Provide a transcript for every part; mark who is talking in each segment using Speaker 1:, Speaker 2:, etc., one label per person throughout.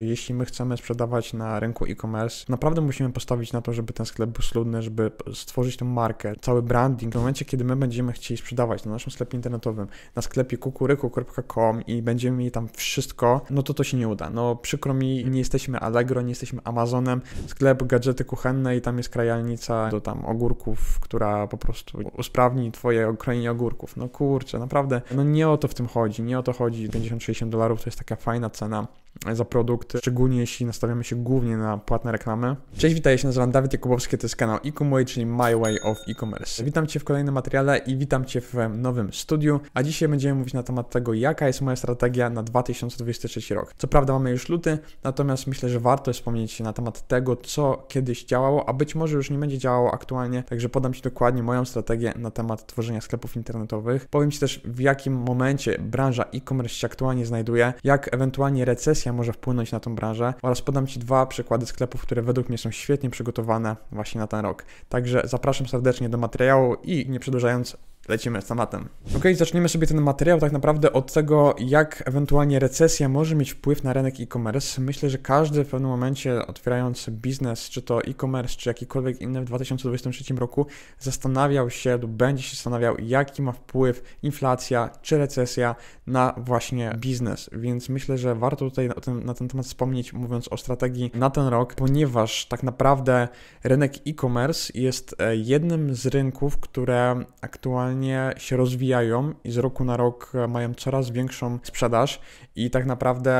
Speaker 1: Jeśli my chcemy sprzedawać na rynku e-commerce, naprawdę musimy postawić na to, żeby ten sklep był sludny, żeby stworzyć tę markę, cały branding. W momencie, kiedy my będziemy chcieli sprzedawać na naszym sklepie internetowym, na sklepie kukuryku.com i będziemy mieli tam wszystko, no to to się nie uda. No przykro mi, nie jesteśmy Allegro, nie jesteśmy Amazonem, sklep gadżety kuchenne i tam jest krajalnica do tam ogórków, która po prostu usprawni twoje krojenie ogórków. No kurczę, naprawdę, no nie o to w tym chodzi, nie o to chodzi. 50-60 dolarów to jest taka fajna cena za produkt, szczególnie jeśli nastawiamy się głównie na płatne reklamy. Cześć, witaj, się nazywam Dawid Jakubowski, to jest kanał Ecomway, czyli My Way of E-Commerce. Witam Cię w kolejnym materiale i witam Cię w nowym studiu, a dzisiaj będziemy mówić na temat tego, jaka jest moja strategia na 2023 rok. Co prawda mamy już luty, natomiast myślę, że warto wspomnieć na temat tego, co kiedyś działało, a być może już nie będzie działało aktualnie, także podam Ci dokładnie moją strategię na temat tworzenia sklepów internetowych. Powiem Ci też, w jakim momencie branża e-commerce się aktualnie znajduje, jak ewentualnie recesja może wpłynąć na tą branżę oraz podam Ci dwa przykłady sklepów, które według mnie są świetnie przygotowane właśnie na ten rok. Także zapraszam serdecznie do materiału i nie przedłużając, lecimy z tematem. Ok, zaczniemy sobie ten materiał tak naprawdę od tego, jak ewentualnie recesja może mieć wpływ na rynek e-commerce. Myślę, że każdy w pewnym momencie otwierając biznes, czy to e-commerce, czy jakikolwiek inny w 2023 roku, zastanawiał się lub będzie się zastanawiał, jaki ma wpływ inflacja czy recesja na właśnie biznes. Więc myślę, że warto tutaj na ten, na ten temat wspomnieć, mówiąc o strategii na ten rok, ponieważ tak naprawdę rynek e-commerce jest e, jednym z rynków, które aktualnie się rozwijają i z roku na rok e, mają coraz większą sprzedaż i tak naprawdę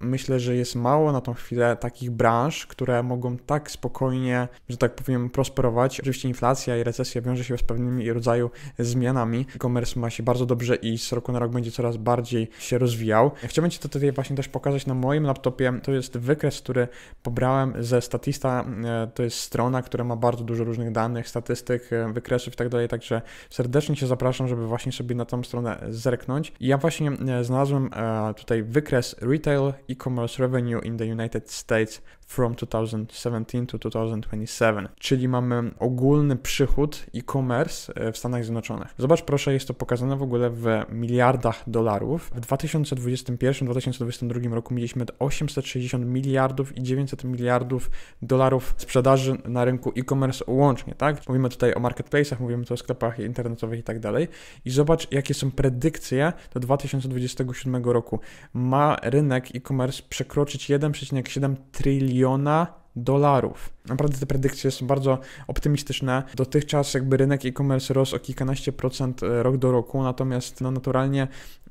Speaker 1: myślę, że jest mało na tą chwilę takich branż, które mogą tak spokojnie, że tak powiem, prosperować. Oczywiście inflacja i recesja wiąże się z pewnymi rodzaju zmianami. E-commerce ma się bardzo dobrze i z roku na rok będzie coraz bardziej się rozwijał. Chciałbym Ci to tutaj właśnie też pokazać na moim laptopie. To jest wykres, który pobrałem ze Statista. E, to jest strona, która ma bardzo dużo różnych danych, statystyk, e, wykresów i tak dalej, także serdecznie serdecznie Cię zapraszam, żeby właśnie sobie na tą stronę zerknąć. Ja właśnie e, znalazłem e, tutaj wykres Retail E-Commerce Revenue in the United States from 2017 to 2027, czyli mamy ogólny przychód e-commerce e, w Stanach Zjednoczonych. Zobacz proszę, jest to pokazane w ogóle w miliardach dolarów. W 2021-2022 roku mieliśmy 860 miliardów i 900 miliardów dolarów sprzedaży na rynku e-commerce łącznie, tak? Mówimy tutaj o marketplace'ach, mówimy tu o sklepach internetowych i tak dalej. I zobacz, jakie są predykcje do 2027 roku. Ma rynek e-commerce przekroczyć 1,7 tryliona biliona dolarów. Naprawdę te predykcje są bardzo optymistyczne. Dotychczas jakby rynek e-commerce rosł o kilkanaście procent e, rok do roku, natomiast no naturalnie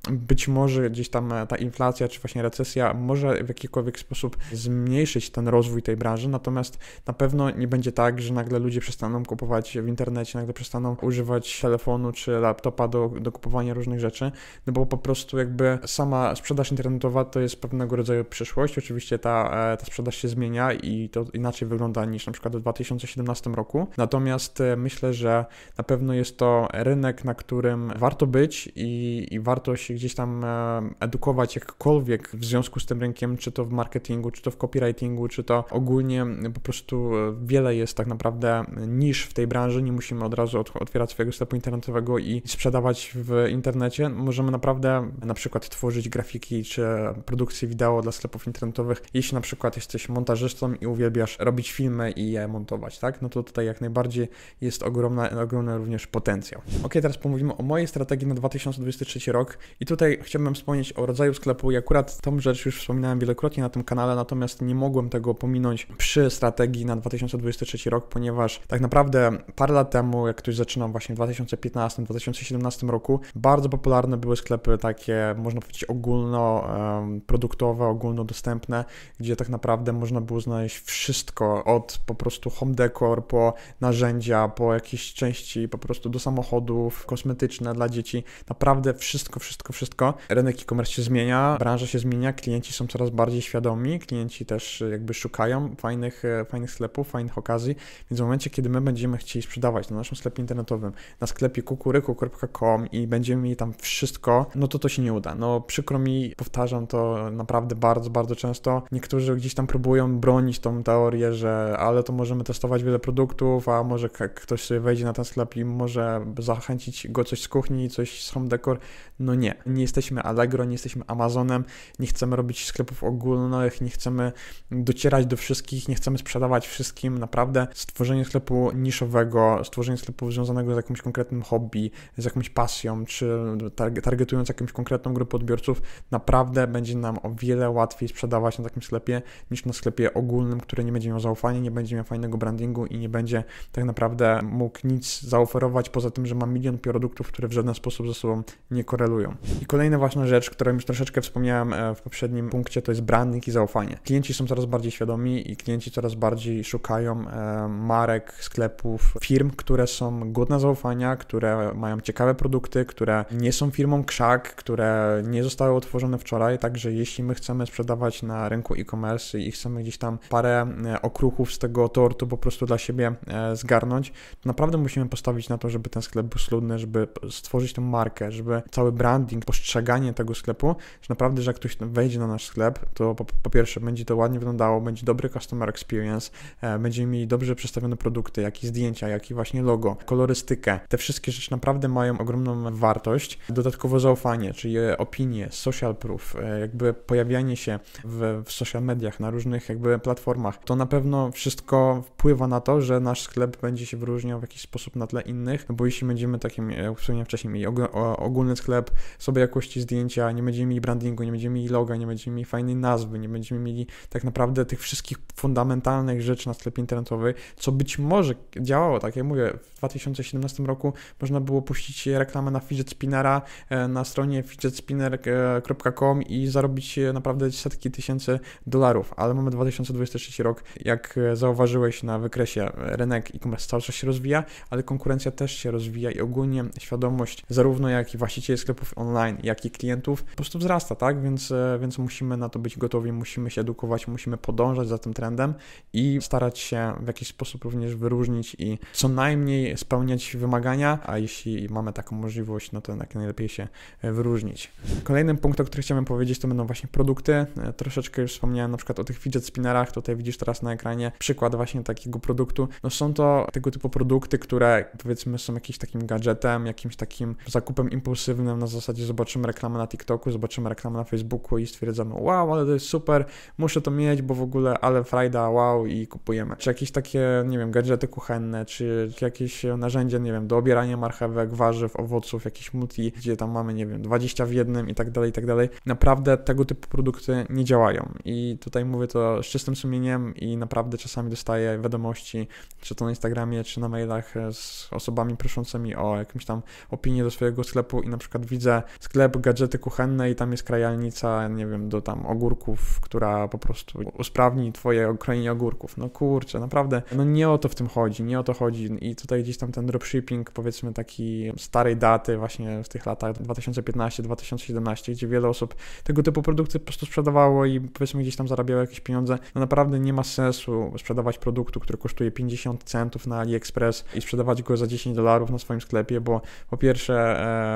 Speaker 1: być może gdzieś tam e, ta inflacja czy właśnie recesja może w jakikolwiek sposób zmniejszyć ten rozwój tej branży, natomiast na pewno nie będzie tak, że nagle ludzie przestaną kupować w internecie, nagle przestaną używać telefonu czy laptopa do, do kupowania różnych rzeczy, no bo po prostu jakby sama sprzedaż internetowa to jest pewnego rodzaju przyszłość. Oczywiście ta, e, ta sprzedaż się zmienia i to inaczej wygląda niż na przykład w 2017 roku, natomiast e, myślę, że na pewno jest to rynek, na którym warto być i, i warto się się gdzieś tam e, edukować jakkolwiek w związku z tym rynkiem, czy to w marketingu, czy to w copywritingu, czy to ogólnie e, po prostu e, wiele jest tak naprawdę niż w tej branży, nie musimy od razu otwierać swojego sklepu internetowego i sprzedawać w internecie. Możemy naprawdę na przykład tworzyć grafiki czy produkcję wideo dla sklepów internetowych, jeśli na przykład jesteś montażystą i uwielbiasz robić filmy i je montować, tak? No to tutaj jak najbardziej jest ogromna, ogromny również potencjał. Ok, teraz pomówimy o mojej strategii na 2023 rok i tutaj chciałbym wspomnieć o rodzaju sklepu i akurat tą rzecz już wspominałem wielokrotnie na tym kanale, natomiast nie mogłem tego pominąć przy strategii na 2023 rok, ponieważ tak naprawdę parę lat temu, jak ktoś zaczynał właśnie w 2015-2017 roku, bardzo popularne były sklepy takie, można powiedzieć, ogólnoproduktowe, ogólnodostępne, gdzie tak naprawdę można było znaleźć wszystko od po prostu home decor, po narzędzia, po jakieś części po prostu do samochodów, kosmetyczne dla dzieci. Naprawdę wszystko, wszystko wszystko, wszystko. Rynek e-commerce się zmienia, branża się zmienia, klienci są coraz bardziej świadomi, klienci też e, jakby szukają fajnych, e, fajnych sklepów, fajnych okazji, więc w momencie, kiedy my będziemy chcieli sprzedawać na naszym sklepie internetowym, na sklepie kukuryku.com i będziemy mieli tam wszystko, no to to się nie uda. No przykro mi, powtarzam to naprawdę bardzo, bardzo często. Niektórzy gdzieś tam próbują bronić tą teorię, że ale to możemy testować wiele produktów, a może ktoś sobie wejdzie na ten sklep i może zachęcić go coś z kuchni, coś z home decor. No nie nie jesteśmy Allegro, nie jesteśmy Amazonem, nie chcemy robić sklepów ogólnych, nie chcemy docierać do wszystkich, nie chcemy sprzedawać wszystkim. Naprawdę stworzenie sklepu niszowego, stworzenie sklepu związanego z jakimś konkretnym hobby, z jakąś pasją, czy targetując jakąś konkretną grupę odbiorców, naprawdę będzie nam o wiele łatwiej sprzedawać na takim sklepie niż na sklepie ogólnym, który nie będzie miał zaufania, nie będzie miał fajnego brandingu i nie będzie tak naprawdę mógł nic zaoferować poza tym, że ma milion produktów, które w żaden sposób ze sobą nie korelują. I kolejna ważna rzecz, którą już troszeczkę wspomniałem e, w poprzednim punkcie, to jest branding i zaufanie. Klienci są coraz bardziej świadomi i klienci coraz bardziej szukają e, marek, sklepów, firm, które są godne zaufania, które mają ciekawe produkty, które nie są firmą krzak, które nie zostały otworzone wczoraj, także jeśli my chcemy sprzedawać na rynku e-commerce i chcemy gdzieś tam parę e, okruchów z tego tortu po prostu dla siebie zgarnąć, to naprawdę musimy postawić na to, żeby ten sklep był sludny, żeby stworzyć tą markę, żeby cały branding postrzeganie tego sklepu, że naprawdę, że jak ktoś wejdzie na nasz sklep, to po, po pierwsze będzie to ładnie wyglądało, będzie dobry customer experience, e, będziemy mieli dobrze przedstawione produkty, jak i zdjęcia, jak i właśnie logo, kolorystykę. Te wszystkie rzeczy naprawdę mają ogromną wartość. Dodatkowo zaufanie, czyli opinie, social proof, e, jakby pojawianie się w, w social mediach, na różnych jakby platformach. To na pewno wszystko wpływa na to, że nasz sklep będzie się wyróżniał w jakiś sposób na tle innych, bo jeśli będziemy takim, e, jak wspomniałem wcześniej, mieli ogólny sklep sobie jakości zdjęcia, nie będziemy mieli brandingu, nie będziemy mieli loga, nie będziemy mieli fajnej nazwy, nie będziemy mieli tak naprawdę tych wszystkich fundamentalnych rzeczy na sklepie internetowym, co być może działało, tak jak mówię, w 2017 roku można było puścić reklamę na fidget spinnera e, na stronie fidgetspinner.com i zarobić e, naprawdę setki tysięcy dolarów, ale mamy 2023 rok, jak e, zauważyłeś na wykresie, rynek e-commerce cały czas się rozwija, ale konkurencja też się rozwija i ogólnie świadomość zarówno jak i właściciele sklepów online online, jak i klientów, po prostu wzrasta, tak? Więc, e, więc musimy na to być gotowi, musimy się edukować, musimy podążać za tym trendem i starać się w jakiś sposób również wyróżnić i co najmniej spełniać wymagania, a jeśli mamy taką możliwość, no to jak najlepiej się e, wyróżnić. Kolejnym punktem, który chciałbym powiedzieć, to będą właśnie produkty. E, troszeczkę już wspomniałem na przykład o tych fidget spinnerach, tutaj widzisz teraz na ekranie przykład właśnie takiego produktu. No są to tego typu produkty, które powiedzmy są jakimś takim gadżetem, jakimś takim zakupem impulsywnym na zasadzie gdzie zobaczymy reklamę na TikToku, zobaczymy reklamę na Facebooku i stwierdzamy, wow, ale to jest super, muszę to mieć, bo w ogóle ale frajda, wow i kupujemy. Czy jakieś takie, nie wiem, gadżety kuchenne, czy, jakieś narzędzie, nie wiem, do obierania marchewek, warzyw, owoców, jakieś multi, gdzie tam mamy, nie wiem, 20 w jednym i tak dalej, i tak dalej. Naprawdę tego typu produkty nie działają i tutaj mówię to z czystym sumieniem i naprawdę czasami dostaję wiadomości, czy to na Instagramie, czy na mailach z osobami proszącymi o jakąś tam opinię do swojego sklepu i na przykład widzę sklep gadżety kuchenne i tam jest krajalnica, nie wiem, do tam ogórków, która po prostu usprawni twoje krojenie ogórków. No kurczę, naprawdę, no nie o to w tym chodzi, nie o to chodzi i tutaj gdzieś tam ten dropshipping, powiedzmy taki starej daty właśnie w tych latach 2015-2017, gdzie wiele osób tego typu produkty po prostu sprzedawało i powiedzmy gdzieś tam zarabiało jakieś pieniądze, no naprawdę nie ma sensu sprzedawać produktu, który kosztuje 50 centów na AliExpress i sprzedawać go za 10 dolarów na swoim sklepie, bo po pierwsze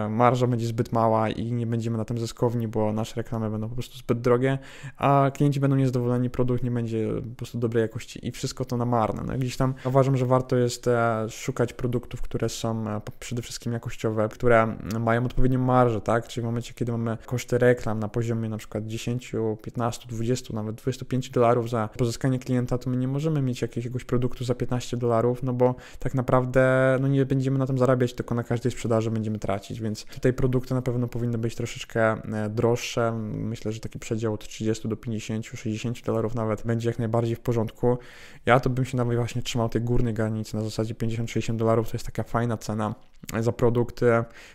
Speaker 1: e, marża będzie zbyt mała, mała i nie będziemy na tym zyskowni, bo nasze reklamy będą po prostu zbyt drogie, a klienci będą niezadowoleni, produkt nie będzie po prostu dobrej jakości i wszystko to na marne. No, gdzieś tam uważam, że warto jest e, szukać produktów, które są e, przede wszystkim jakościowe, które mają odpowiednią marżę, tak? Czyli w momencie, kiedy mamy koszty reklam na poziomie na przykład 10, 15, 20, nawet 25 dolarów za pozyskanie klienta, to my nie możemy mieć jakiegoś produktu za 15 dolarów, no bo tak naprawdę no nie będziemy na tym zarabiać, tylko na każdej sprzedaży będziemy tracić, więc tutaj produkty na pewno pewno powinny być troszeczkę e, droższe. Myślę, że taki przedział od 30 do 50, 60 dolarów nawet będzie jak najbardziej w porządku. Ja to bym się nawet właśnie trzymał tej górnej granicy na zasadzie 50-60 dolarów, to jest taka fajna cena za produkt,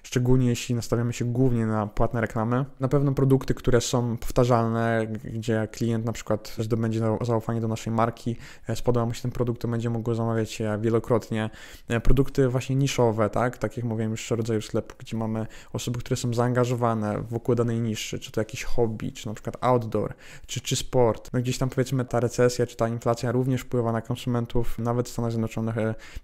Speaker 1: szczególnie jeśli nastawiamy się głównie na płatne reklamy. Na pewno produkty, które są powtarzalne, gdzie klient na przykład zdobędzie zaufanie do naszej marki, e, spodoba mu się ten produkt, to będzie mógł go zamawiać e, wielokrotnie. E, produkty właśnie niszowe, tak, tak jak mówiłem już rodzaju sklepu, gdzie mamy osoby, które są zaangażowane wokół danej niszy, czy to jakiś hobby, czy na przykład outdoor, czy, czy sport. No gdzieś tam powiedzmy ta recesja, czy ta inflacja również wpływa na konsumentów, nawet w Stanach Zjednoczonych,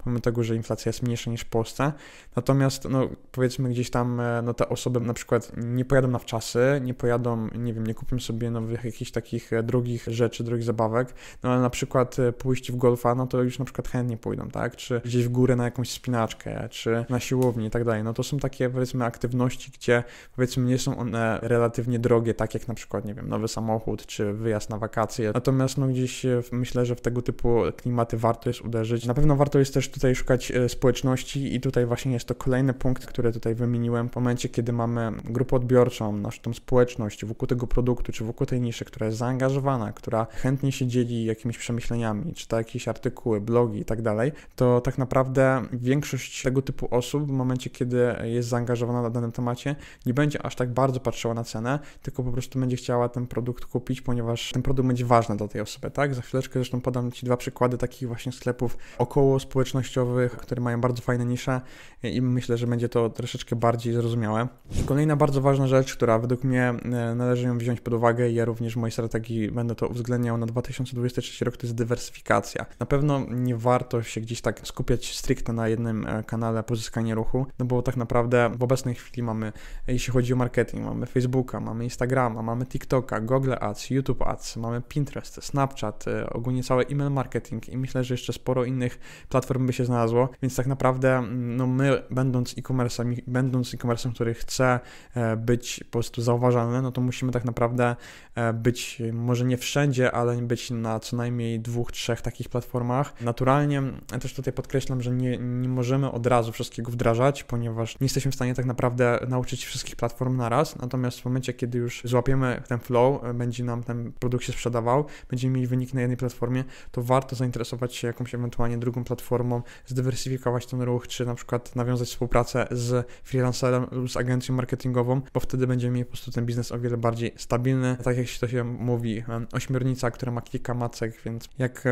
Speaker 1: pomimo tego, że inflacja jest mniejsza niż w Polsce, Natomiast, no, powiedzmy gdzieś tam, e, no, te osoby na przykład nie pojadą na wczasy, nie pojadą, nie wiem, nie kupią sobie nowych jakichś takich e, drogich rzeczy, drogich zabawek, no ale na przykład e, pójść w golfa, no to już na przykład chętnie pójdą, tak? Czy gdzieś w górę na jakąś spinaczkę, czy na siłownię i tak dalej. No to są takie, powiedzmy, aktywności, gdzie, powiedzmy, nie są one relatywnie drogie, tak jak na przykład, nie wiem, nowy samochód, czy wyjazd na wakacje. Natomiast, no, gdzieś myślę, że w tego typu klimaty warto jest uderzyć. Na pewno warto jest też tutaj szukać społeczności i tutaj właśnie również to kolejny punkt, który tutaj wymieniłem, w momencie, kiedy mamy grupę odbiorczą, naszą społeczność wokół tego produktu, czy wokół tej niszy, która jest zaangażowana, która chętnie się dzieli jakimiś przemyśleniami, czyta jakieś artykuły, blogi i tak dalej, to tak naprawdę większość tego typu osób w momencie, kiedy jest zaangażowana na danym temacie, nie będzie aż tak bardzo patrzyła na cenę, tylko po prostu będzie chciała ten produkt kupić, ponieważ ten produkt będzie ważny dla tej osoby, tak? Za chwileczkę zresztą podam Ci dwa przykłady takich właśnie sklepów około społecznościowych, które mają bardzo fajne nisze i myślę, że będzie to troszeczkę bardziej zrozumiałe. Kolejna bardzo ważna rzecz, która według mnie e, należy ją wziąć pod uwagę, ja również w mojej strategii będę to uwzględniał na 2023 rok, to jest dywersyfikacja. Na pewno nie warto się gdzieś tak skupiać stricte na jednym e, kanale pozyskania ruchu, no bo tak naprawdę w obecnej chwili mamy, e, jeśli chodzi o marketing, mamy Facebooka, mamy Instagrama, mamy TikToka, Google Ads, YouTube Ads, mamy Pinterest, Snapchat, ogólnie cały e-mail marketing i myślę, że jeszcze sporo innych platform by się znalazło, więc tak naprawdę mm, no my będąc e-commerce'em, będąc e-commerce'em, który chce e, być po prostu zauważalny, no to musimy tak naprawdę e, być może nie wszędzie, ale być na co najmniej dwóch, trzech takich platformach. Naturalnie też tutaj podkreślam, że nie, nie możemy od razu wszystkiego wdrażać, ponieważ nie jesteśmy w stanie tak naprawdę nauczyć wszystkich platform na raz, natomiast w momencie, kiedy już złapiemy ten flow, e, będzie nam ten produkt się sprzedawał, będziemy mieli wynik na jednej platformie, to warto zainteresować się jakąś ewentualnie drugą platformą, zdywersyfikować ten ruch, czy na przykład nawet nawiązać współpracę z freelancerem lub z agencją marketingową, bo wtedy będziemy mieli po prostu ten biznes o wiele bardziej stabilny. Tak jak się to się mówi, ośmiornica, która ma kilka macek, więc jak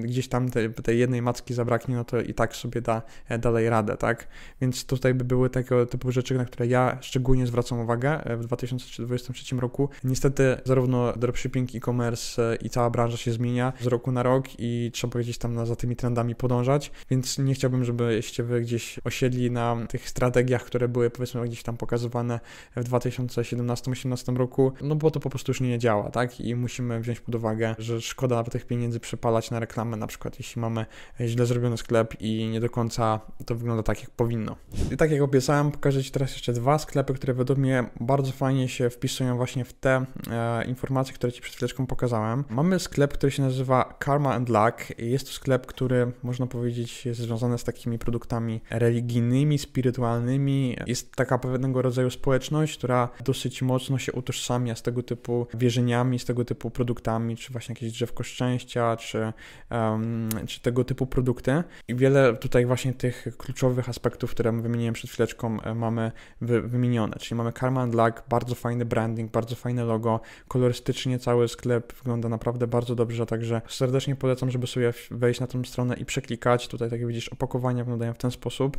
Speaker 1: gdzieś tam tej, tej jednej macki zabraknie, no to i tak sobie da e, dalej radę, tak? Więc tutaj by były tego typu rzeczy, na które ja szczególnie zwracam uwagę e, w 2023 roku. Niestety zarówno dropshipping, e-commerce e, i cała branża się zmienia z roku na rok i trzeba gdzieś tam za tymi trendami podążać, więc nie chciałbym, żebyście wy gdzieś osiedli skupili na tych strategiach, które były powiedzmy gdzieś tam pokazywane w 2017-2018 roku, no bo to po prostu już nie działa, tak? I musimy wziąć pod uwagę, że szkoda nawet tych pieniędzy przepalać na reklamę, na przykład jeśli mamy źle zrobiony sklep i nie do końca to wygląda tak, jak powinno. I tak jak obiecałem, pokażę Ci teraz jeszcze dwa sklepy, które według mnie bardzo fajnie się wpisują właśnie w te e, informacje, które Ci przed chwileczką pokazałem. Mamy sklep, który się nazywa Karma and Luck. Jest to sklep, który można powiedzieć jest związany z takimi produktami religijnymi, religijnymi, spirytualnymi. Jest taka pewnego rodzaju społeczność, która dosyć mocno się utożsamia z tego typu wierzeniami, z tego typu produktami, czy właśnie jakieś drzewko szczęścia, czy, um, czy tego typu produkty. I wiele tutaj właśnie tych kluczowych aspektów, które wymieniłem przed chwileczką, e, mamy wy wymienione. Czyli mamy Karma Luck, bardzo fajny branding, bardzo fajne logo, kolorystycznie cały sklep wygląda naprawdę bardzo dobrze, także serdecznie polecam, żeby sobie wejść na tą stronę i przeklikać. Tutaj, tak jak widzisz, opakowania wyglądają w ten sposób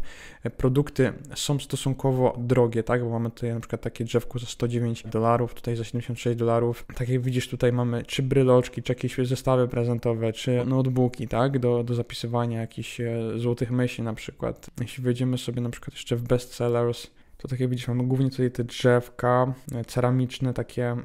Speaker 1: produkty są stosunkowo drogie, tak? Bo mamy tutaj na przykład takie drzewko za 109 dolarów, tutaj za 76 dolarów. Tak jak widzisz, tutaj mamy czy bryloczki, czy jakieś zestawy prezentowe, czy notebooki, tak? Do, do zapisywania jakichś e, złotych myśli na przykład. Jeśli wejdziemy sobie na przykład jeszcze w bestsellers, to tak jak widzisz, mamy głównie tutaj te drzewka e, ceramiczne, takie,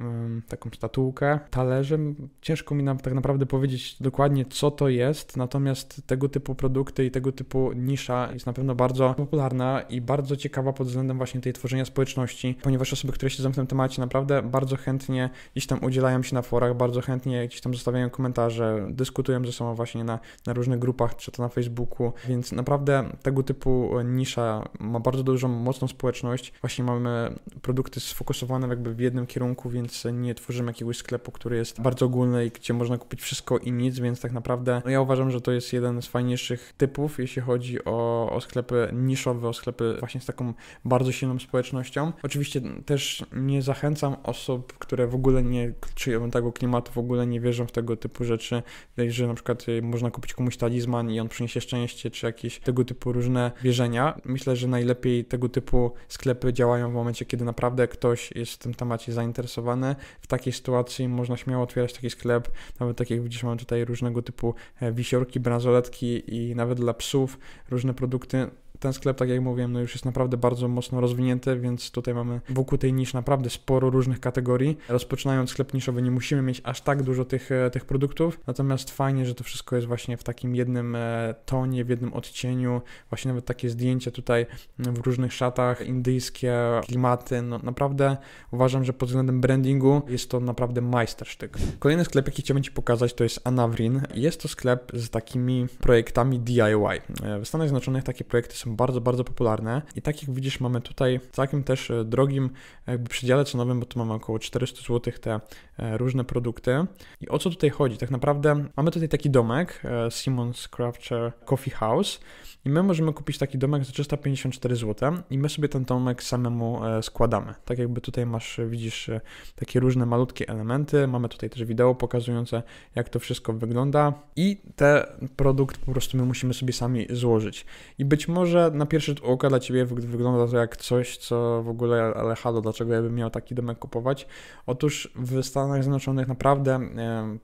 Speaker 1: taką statułkę, talerze. Ciężko mi nam tak naprawdę powiedzieć dokładnie, co to jest, natomiast tego typu produkty i tego typu nisza jest na pewno bardzo popularna i bardzo ciekawa pod względem właśnie tej tworzenia społeczności, ponieważ osoby, które się w tym temacie naprawdę bardzo chętnie gdzieś tam udzielają się na forach, bardzo chętnie gdzieś tam zostawiają komentarze, dyskutują ze sobą właśnie na, na różnych grupach, czy to na Facebooku, więc naprawdę tego typu nisza ma bardzo dużą, mocną społeczność Właśnie mamy produkty sfokusowane jakby w jednym kierunku, więc nie tworzymy jakiegoś sklepu, który jest bardzo ogólny i gdzie można kupić wszystko i nic, więc tak naprawdę no ja uważam, że to jest jeden z fajniejszych typów, jeśli chodzi o, o sklepy niszowe, o sklepy właśnie z taką bardzo silną społecznością. Oczywiście też nie zachęcam osób, które w ogóle nie czują tego tak klimatu, w ogóle nie wierzą w tego typu rzeczy, że na przykład y, można kupić komuś talizman i on przyniesie szczęście, czy jakieś tego typu różne wierzenia. Myślę, że najlepiej tego typu sklepy działają w momencie, kiedy naprawdę ktoś jest w tym temacie zainteresowany. W takiej sytuacji można śmiało otwierać taki sklep, nawet tak jak widzisz, mamy tutaj różnego typu e, wisiorki, bransoletki i nawet dla psów różne produkty ten sklep, tak jak mówiłem, no już jest naprawdę bardzo mocno rozwinięty, więc tutaj mamy wokół tej nisz naprawdę sporo różnych kategorii. Rozpoczynając sklep niszowy nie musimy mieć aż tak dużo tych, e, tych produktów, natomiast fajnie, że to wszystko jest właśnie w takim jednym e, tonie, w jednym odcieniu, właśnie nawet takie zdjęcia tutaj w różnych szatach, indyjskie klimaty, no naprawdę uważam, że pod względem brandingu jest to naprawdę majstersztyk. Kolejny sklep, jaki chciałbym Ci pokazać, to jest Anavrin. Jest to sklep z takimi projektami DIY. E, w Stanach Zjednoczonych takie projekty są bardzo, bardzo popularne. I tak jak widzisz, mamy tutaj całkiem też e, drogim jakby przedziale cenowym, bo tu mamy około 400 zł te e, różne produkty. I o co tutaj chodzi? Tak naprawdę mamy tutaj taki domek e, Simon's Crafter Coffee House i my możemy kupić taki domek za 354 zł i my sobie ten domek samemu składamy. Tak jakby tutaj masz, widzisz takie różne malutkie elementy, mamy tutaj też wideo pokazujące jak to wszystko wygląda i ten produkt po prostu my musimy sobie sami złożyć. I być może na pierwszy oka dla Ciebie wygląda to jak coś, co w ogóle, ale halo, dlaczego ja bym miał taki domek kupować? Otóż w Stanach Zjednoczonych naprawdę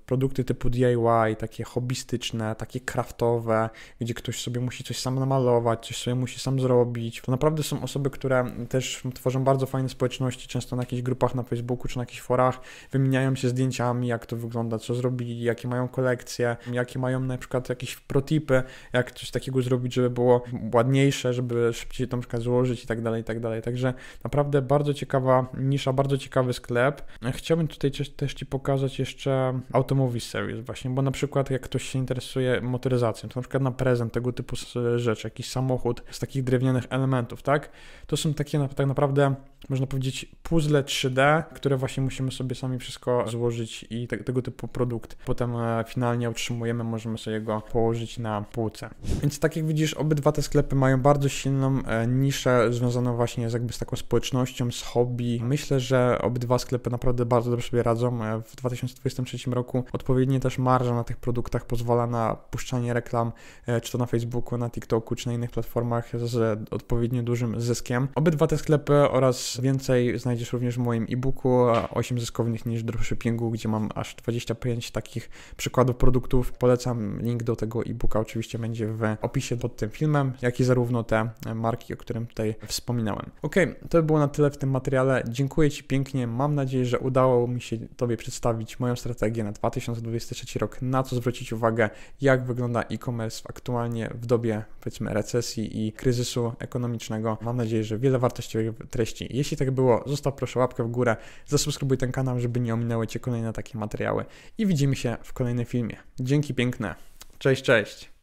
Speaker 1: produkty typu DIY, takie hobbystyczne, takie kraftowe, gdzie ktoś sobie musi coś sam namalować, coś sobie musi sam zrobić, to naprawdę są osoby, które też tworzą bardzo fajne społeczności, często na jakichś grupach na Facebooku czy na jakichś forach, wymieniają się zdjęciami, jak to wygląda, co zrobili, jakie mają kolekcje, jakie mają na przykład jakieś protipy, jak coś takiego zrobić, żeby było ładnie mniejsze, żeby szybciej to przykład złożyć i tak dalej, i tak dalej. Także naprawdę bardzo ciekawa nisza, bardzo ciekawy sklep. Chciałbym tutaj też Ci pokazać jeszcze Automobile Series właśnie, bo na przykład jak ktoś się interesuje motoryzacją, to na przykład na prezent tego typu rzeczy, jakiś samochód z takich drewnianych elementów, tak? To są takie tak naprawdę, można powiedzieć, puzzle 3D, które właśnie musimy sobie sami wszystko złożyć i te, tego typu produkt potem e, finalnie otrzymujemy, możemy sobie go położyć na półce. Więc tak jak widzisz, obydwa te sklepy mają mają bardzo silną e, niszę związaną właśnie z jakby z taką społecznością, z hobby. Myślę, że obydwa sklepy naprawdę bardzo dobrze sobie radzą. E, w 2023 roku odpowiednie też marża na tych produktach pozwala na puszczanie reklam, e, czy to na Facebooku, na TikToku, czy na innych platformach z odpowiednio dużym zyskiem. Obydwa te sklepy oraz więcej znajdziesz również w moim e-booku 8 zyskownych niż dropshippingu, gdzie mam aż 25 takich przykładów produktów. Polecam link do tego e-booka oczywiście będzie w opisie pod tym filmem, jak i zarówno zarówno te marki, o którym tutaj wspominałem. Ok, to by było na tyle w tym materiale. Dziękuję Ci pięknie. Mam nadzieję, że udało mi się Tobie przedstawić moją strategię na 2023 rok, na co zwrócić uwagę, jak wygląda e-commerce aktualnie w dobie powiedzmy recesji i kryzysu ekonomicznego. Mam nadzieję, że wiele wartościowych treści. Jeśli tak było, zostaw proszę łapkę w górę, zasubskrybuj ten kanał, żeby nie ominęły Cię kolejne takie materiały i widzimy się w kolejnym filmie. Dzięki piękne. Cześć, cześć.